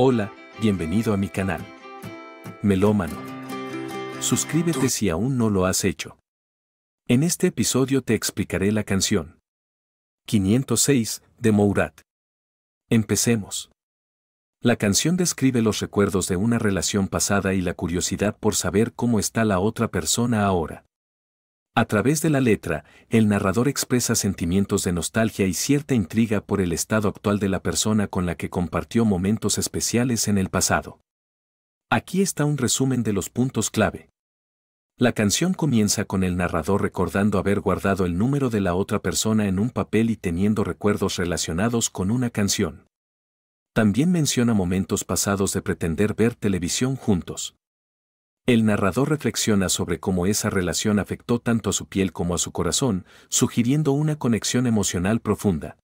Hola, bienvenido a mi canal. Melómano. Suscríbete si aún no lo has hecho. En este episodio te explicaré la canción 506 de Mourad, Empecemos. La canción describe los recuerdos de una relación pasada y la curiosidad por saber cómo está la otra persona ahora. A través de la letra, el narrador expresa sentimientos de nostalgia y cierta intriga por el estado actual de la persona con la que compartió momentos especiales en el pasado. Aquí está un resumen de los puntos clave. La canción comienza con el narrador recordando haber guardado el número de la otra persona en un papel y teniendo recuerdos relacionados con una canción. También menciona momentos pasados de pretender ver televisión juntos. El narrador reflexiona sobre cómo esa relación afectó tanto a su piel como a su corazón, sugiriendo una conexión emocional profunda.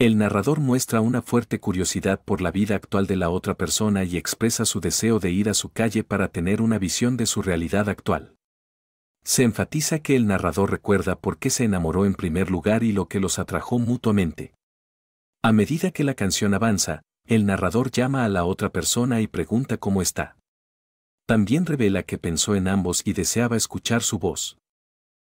El narrador muestra una fuerte curiosidad por la vida actual de la otra persona y expresa su deseo de ir a su calle para tener una visión de su realidad actual. Se enfatiza que el narrador recuerda por qué se enamoró en primer lugar y lo que los atrajo mutuamente. A medida que la canción avanza, el narrador llama a la otra persona y pregunta cómo está también revela que pensó en ambos y deseaba escuchar su voz.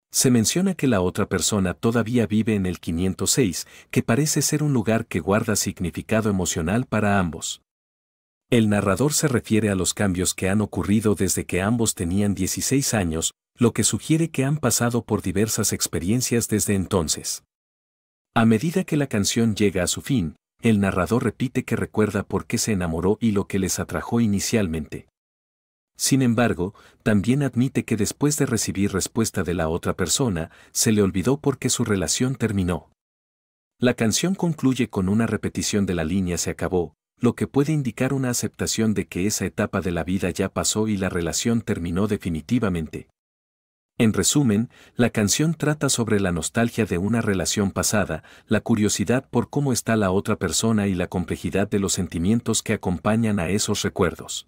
Se menciona que la otra persona todavía vive en el 506, que parece ser un lugar que guarda significado emocional para ambos. El narrador se refiere a los cambios que han ocurrido desde que ambos tenían 16 años, lo que sugiere que han pasado por diversas experiencias desde entonces. A medida que la canción llega a su fin, el narrador repite que recuerda por qué se enamoró y lo que les atrajo inicialmente. Sin embargo, también admite que después de recibir respuesta de la otra persona, se le olvidó porque su relación terminó. La canción concluye con una repetición de la línea se acabó, lo que puede indicar una aceptación de que esa etapa de la vida ya pasó y la relación terminó definitivamente. En resumen, la canción trata sobre la nostalgia de una relación pasada, la curiosidad por cómo está la otra persona y la complejidad de los sentimientos que acompañan a esos recuerdos.